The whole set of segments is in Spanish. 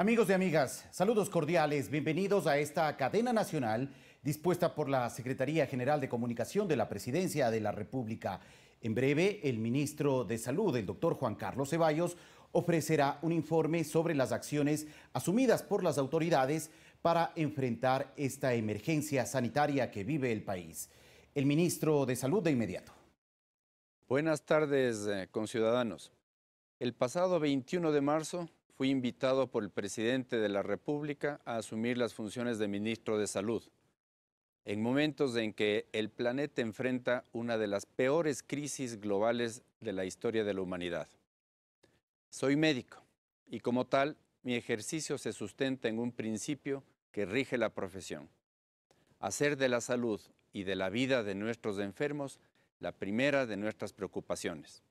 Amigos y amigas, saludos cordiales, bienvenidos a esta cadena nacional dispuesta por la Secretaría General de Comunicación de la Presidencia de la República. En breve, el ministro de Salud, el doctor Juan Carlos Ceballos, ofrecerá un informe sobre las acciones asumidas por las autoridades para enfrentar esta emergencia sanitaria que vive el país. El ministro de Salud de inmediato. Buenas tardes, eh, conciudadanos. El pasado 21 de marzo, fui invitado por el presidente de la República a asumir las funciones de ministro de Salud. En momentos en que el planeta enfrenta una de las peores crisis globales de la historia de la humanidad. Soy médico y como tal, mi ejercicio se sustenta en un principio que rige la profesión. Hacer de la salud y de la vida de nuestros enfermos la primera de nuestras preocupaciones.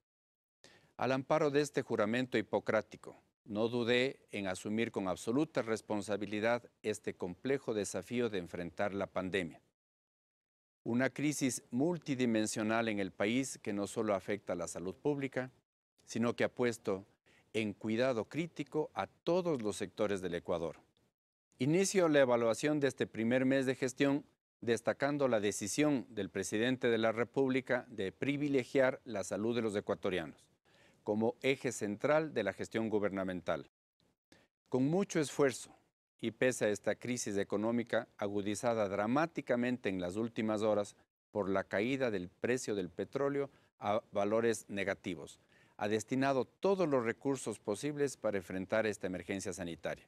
Al amparo de este juramento hipocrático, no dudé en asumir con absoluta responsabilidad este complejo desafío de enfrentar la pandemia. Una crisis multidimensional en el país que no solo afecta a la salud pública, sino que ha puesto en cuidado crítico a todos los sectores del Ecuador. Inicio la evaluación de este primer mes de gestión destacando la decisión del presidente de la República de privilegiar la salud de los ecuatorianos como eje central de la gestión gubernamental. Con mucho esfuerzo y pese a esta crisis económica agudizada dramáticamente en las últimas horas por la caída del precio del petróleo a valores negativos, ha destinado todos los recursos posibles para enfrentar esta emergencia sanitaria.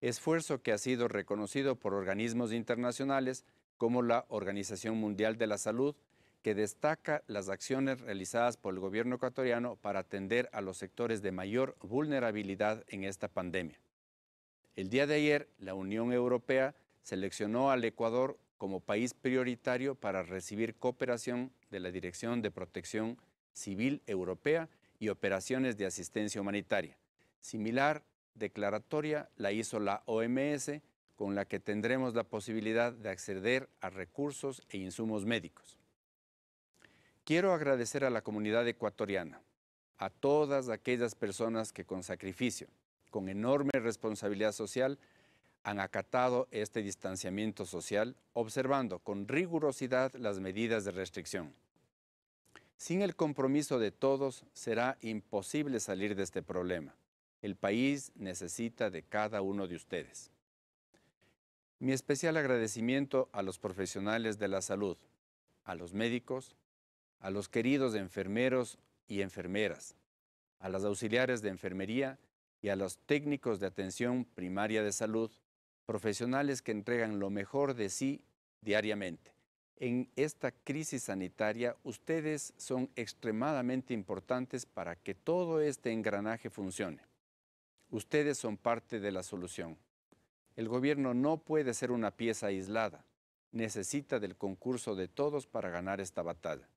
Esfuerzo que ha sido reconocido por organismos internacionales como la Organización Mundial de la Salud que destaca las acciones realizadas por el gobierno ecuatoriano para atender a los sectores de mayor vulnerabilidad en esta pandemia. El día de ayer, la Unión Europea seleccionó al Ecuador como país prioritario para recibir cooperación de la Dirección de Protección Civil Europea y operaciones de asistencia humanitaria. Similar declaratoria la hizo la OMS, con la que tendremos la posibilidad de acceder a recursos e insumos médicos. Quiero agradecer a la comunidad ecuatoriana, a todas aquellas personas que con sacrificio, con enorme responsabilidad social, han acatado este distanciamiento social, observando con rigurosidad las medidas de restricción. Sin el compromiso de todos, será imposible salir de este problema. El país necesita de cada uno de ustedes. Mi especial agradecimiento a los profesionales de la salud, a los médicos, a los queridos enfermeros y enfermeras, a las auxiliares de enfermería y a los técnicos de atención primaria de salud, profesionales que entregan lo mejor de sí diariamente. En esta crisis sanitaria, ustedes son extremadamente importantes para que todo este engranaje funcione. Ustedes son parte de la solución. El gobierno no puede ser una pieza aislada. Necesita del concurso de todos para ganar esta batalla.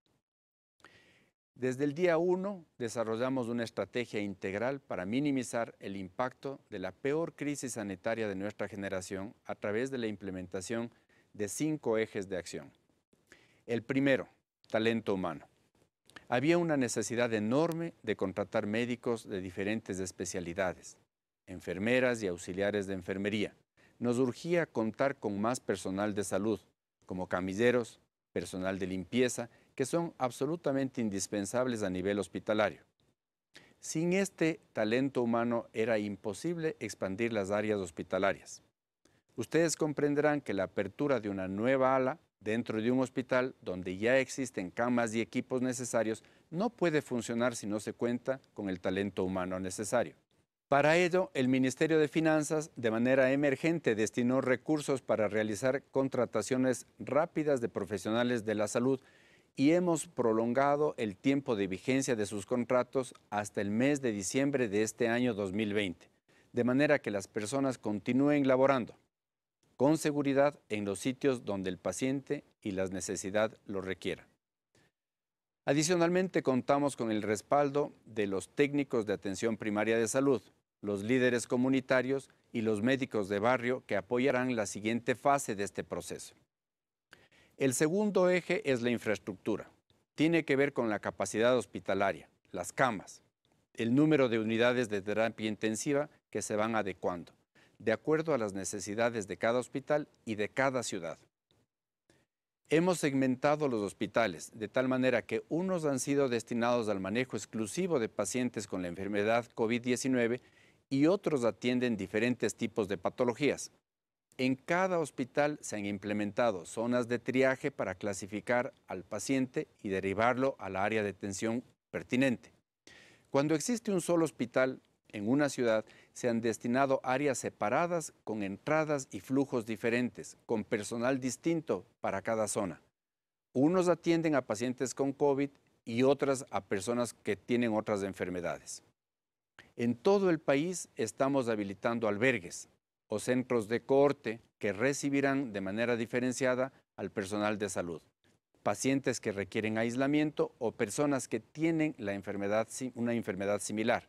Desde el día 1 desarrollamos una estrategia integral para minimizar el impacto de la peor crisis sanitaria de nuestra generación a través de la implementación de cinco ejes de acción. El primero, talento humano. Había una necesidad enorme de contratar médicos de diferentes especialidades, enfermeras y auxiliares de enfermería. Nos urgía contar con más personal de salud, como camilleros, personal de limpieza que son absolutamente indispensables a nivel hospitalario. Sin este talento humano era imposible expandir las áreas hospitalarias. Ustedes comprenderán que la apertura de una nueva ala dentro de un hospital donde ya existen camas y equipos necesarios no puede funcionar si no se cuenta con el talento humano necesario. Para ello, el Ministerio de Finanzas de manera emergente destinó recursos para realizar contrataciones rápidas de profesionales de la salud y hemos prolongado el tiempo de vigencia de sus contratos hasta el mes de diciembre de este año 2020, de manera que las personas continúen laborando con seguridad en los sitios donde el paciente y las necesidades lo requieran. Adicionalmente, contamos con el respaldo de los técnicos de atención primaria de salud, los líderes comunitarios y los médicos de barrio que apoyarán la siguiente fase de este proceso. El segundo eje es la infraestructura. Tiene que ver con la capacidad hospitalaria, las camas, el número de unidades de terapia intensiva que se van adecuando, de acuerdo a las necesidades de cada hospital y de cada ciudad. Hemos segmentado los hospitales de tal manera que unos han sido destinados al manejo exclusivo de pacientes con la enfermedad COVID-19 y otros atienden diferentes tipos de patologías. En cada hospital se han implementado zonas de triaje para clasificar al paciente y derivarlo a la área de atención pertinente. Cuando existe un solo hospital en una ciudad, se han destinado áreas separadas con entradas y flujos diferentes, con personal distinto para cada zona. Unos atienden a pacientes con COVID y otras a personas que tienen otras enfermedades. En todo el país estamos habilitando albergues o centros de cohorte que recibirán de manera diferenciada al personal de salud, pacientes que requieren aislamiento o personas que tienen la enfermedad, una enfermedad similar.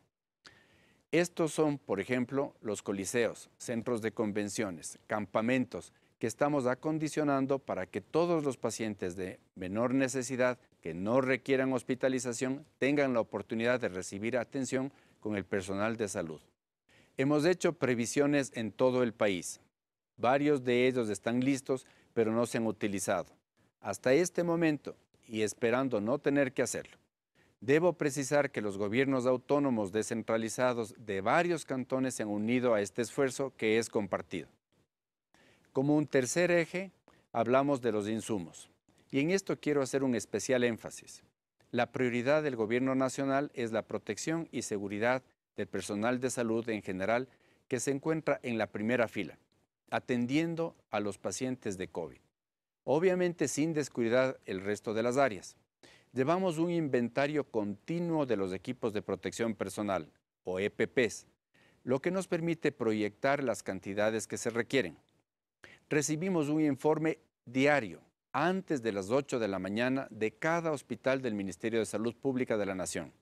Estos son, por ejemplo, los coliseos, centros de convenciones, campamentos, que estamos acondicionando para que todos los pacientes de menor necesidad que no requieran hospitalización tengan la oportunidad de recibir atención con el personal de salud. Hemos hecho previsiones en todo el país. Varios de ellos están listos, pero no se han utilizado. Hasta este momento, y esperando no tener que hacerlo, debo precisar que los gobiernos autónomos descentralizados de varios cantones se han unido a este esfuerzo que es compartido. Como un tercer eje, hablamos de los insumos. Y en esto quiero hacer un especial énfasis. La prioridad del gobierno nacional es la protección y seguridad del personal de salud en general que se encuentra en la primera fila, atendiendo a los pacientes de COVID, obviamente sin descuidar el resto de las áreas. Llevamos un inventario continuo de los equipos de protección personal, o EPPs, lo que nos permite proyectar las cantidades que se requieren. Recibimos un informe diario antes de las 8 de la mañana de cada hospital del Ministerio de Salud Pública de la Nación.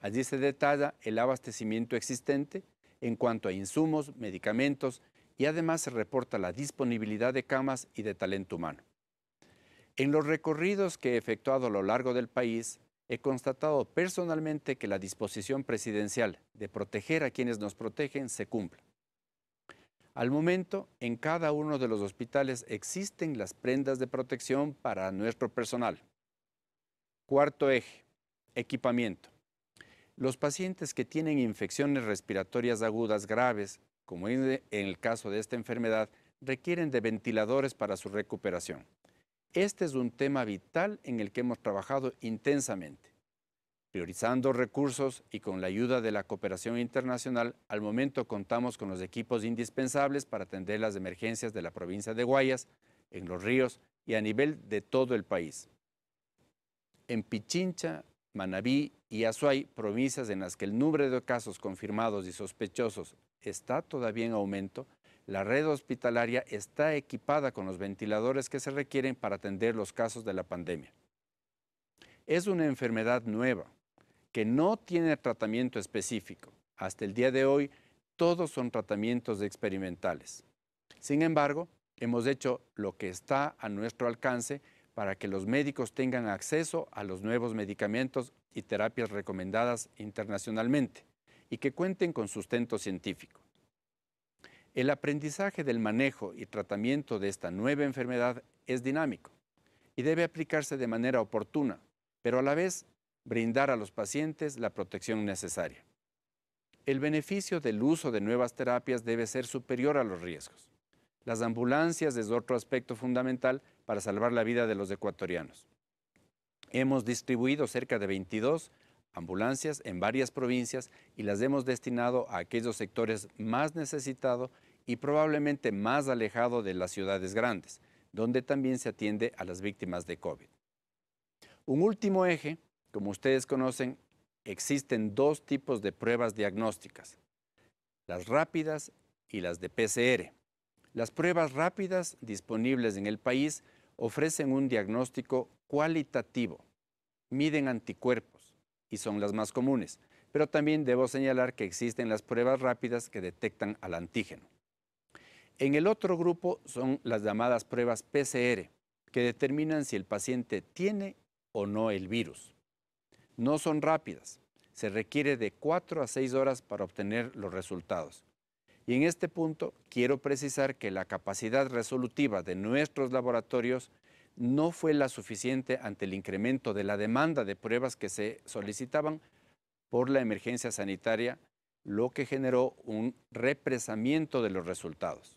Allí se detalla el abastecimiento existente en cuanto a insumos, medicamentos y además se reporta la disponibilidad de camas y de talento humano. En los recorridos que he efectuado a lo largo del país, he constatado personalmente que la disposición presidencial de proteger a quienes nos protegen se cumple. Al momento, en cada uno de los hospitales existen las prendas de protección para nuestro personal. Cuarto eje, equipamiento. Los pacientes que tienen infecciones respiratorias agudas graves, como en el caso de esta enfermedad, requieren de ventiladores para su recuperación. Este es un tema vital en el que hemos trabajado intensamente, priorizando recursos y con la ayuda de la cooperación internacional, al momento contamos con los equipos indispensables para atender las emergencias de la provincia de Guayas, en los ríos y a nivel de todo el país. En Pichincha, Manabí y Azuay, provincias en las que el número de casos confirmados y sospechosos está todavía en aumento, la red hospitalaria está equipada con los ventiladores que se requieren para atender los casos de la pandemia. Es una enfermedad nueva que no tiene tratamiento específico. Hasta el día de hoy, todos son tratamientos experimentales. Sin embargo, hemos hecho lo que está a nuestro alcance para que los médicos tengan acceso a los nuevos medicamentos y terapias recomendadas internacionalmente y que cuenten con sustento científico. El aprendizaje del manejo y tratamiento de esta nueva enfermedad es dinámico y debe aplicarse de manera oportuna, pero a la vez brindar a los pacientes la protección necesaria. El beneficio del uso de nuevas terapias debe ser superior a los riesgos las ambulancias es otro aspecto fundamental para salvar la vida de los ecuatorianos. Hemos distribuido cerca de 22 ambulancias en varias provincias y las hemos destinado a aquellos sectores más necesitados y probablemente más alejados de las ciudades grandes, donde también se atiende a las víctimas de COVID. Un último eje, como ustedes conocen, existen dos tipos de pruebas diagnósticas, las rápidas y las de PCR. Las pruebas rápidas disponibles en el país ofrecen un diagnóstico cualitativo, miden anticuerpos y son las más comunes, pero también debo señalar que existen las pruebas rápidas que detectan al antígeno. En el otro grupo son las llamadas pruebas PCR, que determinan si el paciente tiene o no el virus. No son rápidas, se requiere de 4 a 6 horas para obtener los resultados y en este punto quiero precisar que la capacidad resolutiva de nuestros laboratorios no fue la suficiente ante el incremento de la demanda de pruebas que se solicitaban por la emergencia sanitaria, lo que generó un represamiento de los resultados.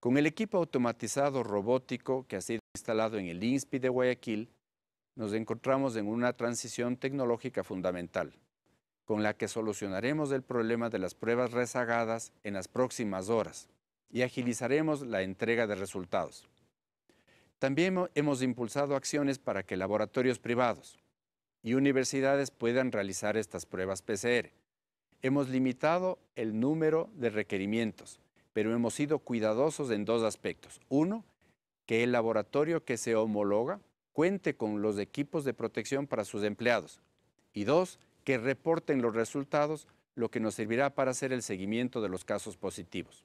Con el equipo automatizado robótico que ha sido instalado en el INSPI de Guayaquil, nos encontramos en una transición tecnológica fundamental con la que solucionaremos el problema de las pruebas rezagadas en las próximas horas y agilizaremos la entrega de resultados. También hemos impulsado acciones para que laboratorios privados y universidades puedan realizar estas pruebas PCR. Hemos limitado el número de requerimientos, pero hemos sido cuidadosos en dos aspectos. Uno, que el laboratorio que se homologa cuente con los equipos de protección para sus empleados. Y dos, que reporten los resultados, lo que nos servirá para hacer el seguimiento de los casos positivos.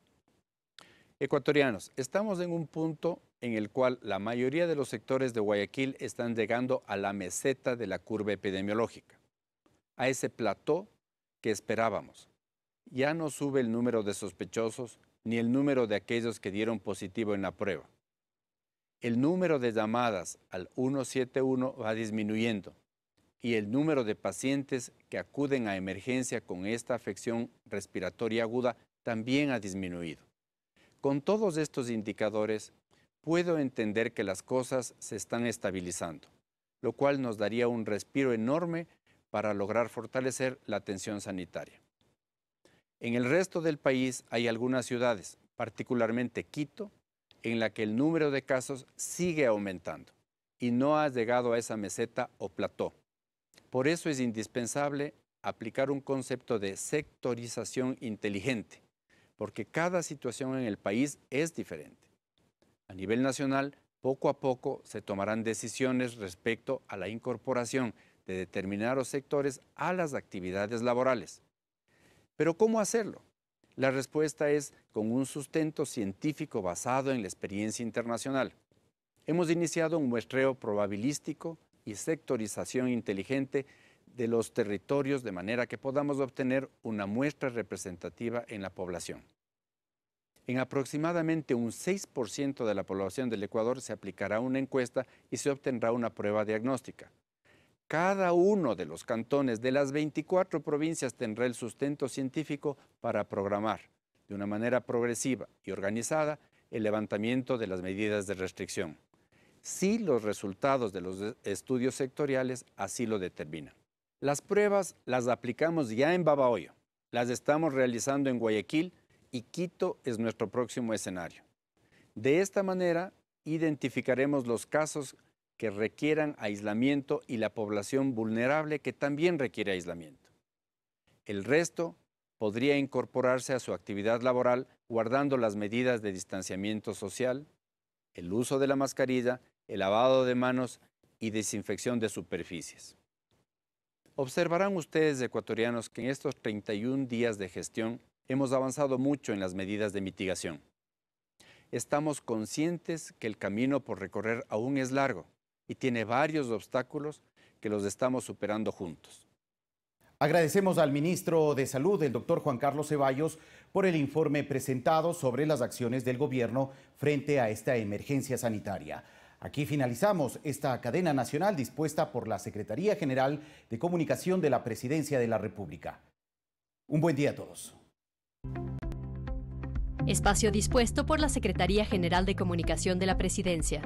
Ecuatorianos, estamos en un punto en el cual la mayoría de los sectores de Guayaquil están llegando a la meseta de la curva epidemiológica, a ese plató que esperábamos. Ya no sube el número de sospechosos ni el número de aquellos que dieron positivo en la prueba. El número de llamadas al 171 va disminuyendo y el número de pacientes que acuden a emergencia con esta afección respiratoria aguda también ha disminuido. Con todos estos indicadores, puedo entender que las cosas se están estabilizando, lo cual nos daría un respiro enorme para lograr fortalecer la atención sanitaria. En el resto del país hay algunas ciudades, particularmente Quito, en la que el número de casos sigue aumentando y no ha llegado a esa meseta o plató por eso es indispensable aplicar un concepto de sectorización inteligente, porque cada situación en el país es diferente. A nivel nacional, poco a poco se tomarán decisiones respecto a la incorporación de determinados sectores a las actividades laborales. Pero ¿cómo hacerlo? La respuesta es con un sustento científico basado en la experiencia internacional. Hemos iniciado un muestreo probabilístico y sectorización inteligente de los territorios de manera que podamos obtener una muestra representativa en la población. En aproximadamente un 6% de la población del Ecuador se aplicará una encuesta y se obtendrá una prueba diagnóstica. Cada uno de los cantones de las 24 provincias tendrá el sustento científico para programar, de una manera progresiva y organizada, el levantamiento de las medidas de restricción si los resultados de los estudios sectoriales así lo determinan. Las pruebas las aplicamos ya en Babahoyo, las estamos realizando en Guayaquil y Quito es nuestro próximo escenario. De esta manera, identificaremos los casos que requieran aislamiento y la población vulnerable que también requiere aislamiento. El resto podría incorporarse a su actividad laboral guardando las medidas de distanciamiento social, el uso de la mascarilla el lavado de manos y desinfección de superficies. Observarán ustedes, ecuatorianos, que en estos 31 días de gestión hemos avanzado mucho en las medidas de mitigación. Estamos conscientes que el camino por recorrer aún es largo y tiene varios obstáculos que los estamos superando juntos. Agradecemos al ministro de Salud, el doctor Juan Carlos Ceballos, por el informe presentado sobre las acciones del gobierno frente a esta emergencia sanitaria. Aquí finalizamos esta cadena nacional dispuesta por la Secretaría General de Comunicación de la Presidencia de la República. Un buen día a todos. Espacio dispuesto por la Secretaría General de Comunicación de la Presidencia.